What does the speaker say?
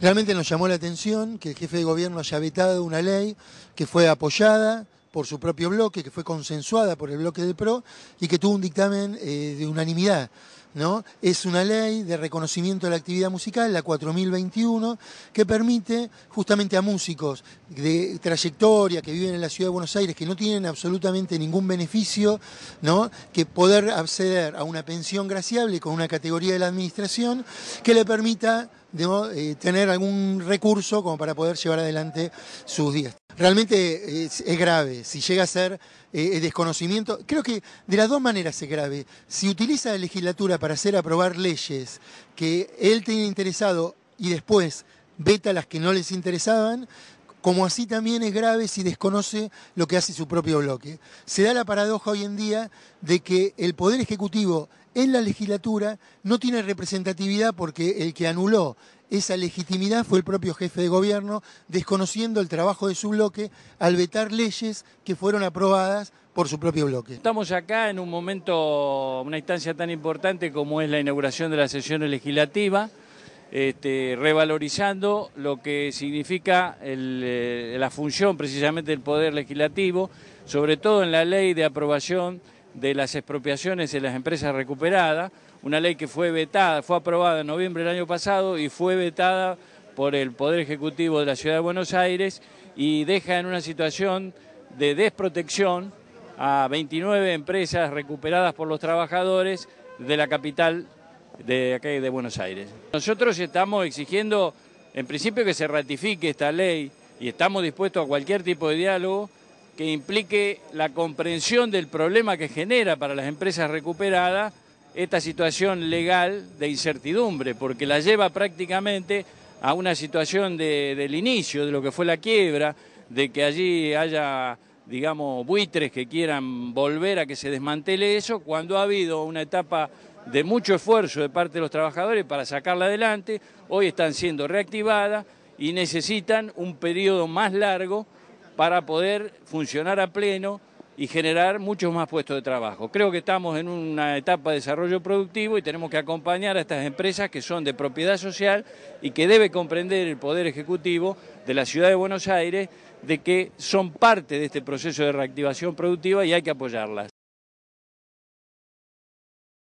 Realmente nos llamó la atención que el jefe de gobierno haya vetado una ley que fue apoyada por su propio bloque, que fue consensuada por el bloque del PRO y que tuvo un dictamen eh, de unanimidad. ¿no? Es una ley de reconocimiento de la actividad musical, la 4021, que permite justamente a músicos de trayectoria que viven en la ciudad de Buenos Aires, que no tienen absolutamente ningún beneficio, ¿no? que poder acceder a una pensión graciable con una categoría de la administración que le permita eh, tener algún recurso como para poder llevar adelante sus días. Realmente es, grave, si llega a ser eh, desconocimiento, creo que de las dos maneras es grave. Si utiliza la legislatura para hacer aprobar leyes que él tiene interesado y después veta las que no les interesaban, como así también es grave si desconoce lo que hace su propio bloque. Se da la paradoja hoy en día de que el Poder Ejecutivo en la legislatura no tiene representatividad porque el que anuló esa legitimidad fue el propio jefe de gobierno, desconociendo el trabajo de su bloque al vetar leyes que fueron aprobadas por su propio bloque. Estamos acá en un momento, una instancia tan importante como es la inauguración de las sesiones legislativa, este, revalorizando lo que significa eh, la función precisamente del Poder Legislativo, sobre todo en la ley de aprobación de las expropiaciones en las empresas recuperadas, una ley que fue vetada, fue aprobada en noviembre del año pasado y fue vetada por el Poder Ejecutivo de la Ciudad de Buenos Aires y deja en una situación de desprotección a 29 empresas recuperadas por los trabajadores de la capital de, de Buenos Aires. Nosotros estamos exigiendo en principio que se ratifique esta ley y estamos dispuestos a cualquier tipo de diálogo que implique la comprensión del problema que genera para las empresas recuperadas esta situación legal de incertidumbre, porque la lleva prácticamente a una situación del inicio, de lo que fue la quiebra, de que allí haya, digamos, buitres que quieran volver a que se desmantele eso, cuando ha habido una etapa de mucho esfuerzo de parte de los trabajadores para sacarla adelante, hoy están siendo reactivadas y necesitan un periodo más largo para poder funcionar a pleno y generar muchos más puestos de trabajo. Creo que estamos en una etapa de desarrollo productivo y tenemos que acompañar a estas empresas que son de propiedad social y que debe comprender el Poder Ejecutivo de la Ciudad de Buenos Aires de que son parte de este proceso de reactivación productiva y hay que apoyarlas.